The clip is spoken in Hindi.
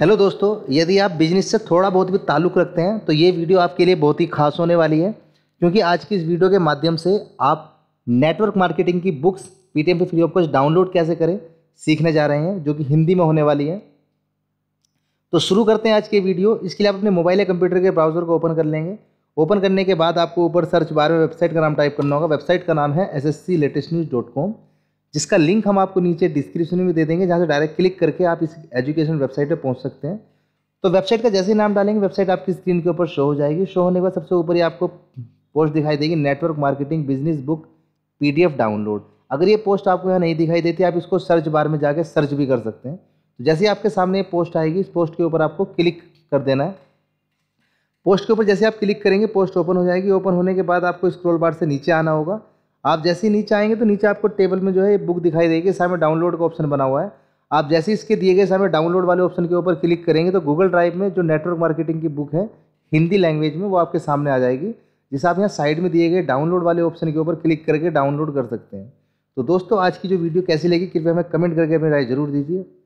हेलो दोस्तों यदि आप बिजनेस से थोड़ा बहुत भी ताल्लुक़ रखते हैं तो ये वीडियो आपके लिए बहुत ही खास होने वाली है क्योंकि आज की इस वीडियो के माध्यम से आप नेटवर्क मार्केटिंग की बुक्स एम पे फ्री ऑफ कॉस्ट डाउनलोड कैसे करें सीखने जा रहे हैं जो कि हिंदी में होने वाली है तो शुरू करते हैं आज की वीडियो इसके लिए आप अपने मोबाइल या कंप्यूटर के ब्राउज़र को ओपन कर लेंगे ओपन करने के बाद आपको ऊपर सर्च बार में वेबसाइट का नाम टाइप करना होगा वेबसाइट का नाम है S latest news dot com जिसका लिंक हम आपको नीचे डिस्क्रिप्शन में दे देंगे जहाँ से डायरेक्ट क्लिक करके आप इस एजुकेशन वेबसाइट पर पहुँच सकते हैं तो वेबसाइट का जैसे ही नाम डालेंगे वेबसाइट आपकी स्क्रीन के ऊपर शो हो जाएगी शो होने के बाद सबसे ऊपर ही आपको पोस्ट दिखाई देगी नेटवर्क मार्केटिंग बिजनेस बुक पी डाउनलोड अगर ये पोस्ट आपको यहाँ नहीं दिखाई देती आप इसको सर्च बार में जाकर सर्च भी कर सकते हैं तो जैसे ही आपके सामने पोस्ट आएगी इस पोस्ट के ऊपर आपको क्लिक कर देना है पोस्ट के ऊपर जैसे आप क्लिक करेंगे पोस्ट ओपन हो जाएगी ओपन होने के बाद आपको स्क्रॉल बार से नीचे आना होगा आप जैसे ही नीचे आएंगे तो नीचे आपको टेबल में जो है बुक दिखाई देगी सामने डाउनलोड का ऑप्शन बना हुआ है आप जैसे इसके दिए गए सामने डाउनलोड वाले ऑप्शन के ऊपर क्लिक करेंगे तो गूगल ड्राइव में जो नेटवर्क मार्केटिंग की बुक है हिंदी लैंग्वेज में वो आपके सामने आ जाएगी जिसे आप यहाँ साइड में दिए गए डाउनलोड वाले ऑप्शन के ऊपर क्लिक करके डाउनलोड कर सकते हैं तो दोस्तों आज की जो वीडियो कैसी लगी कृपया हमें कमेंट करके अपनी राय जरूर दीजिए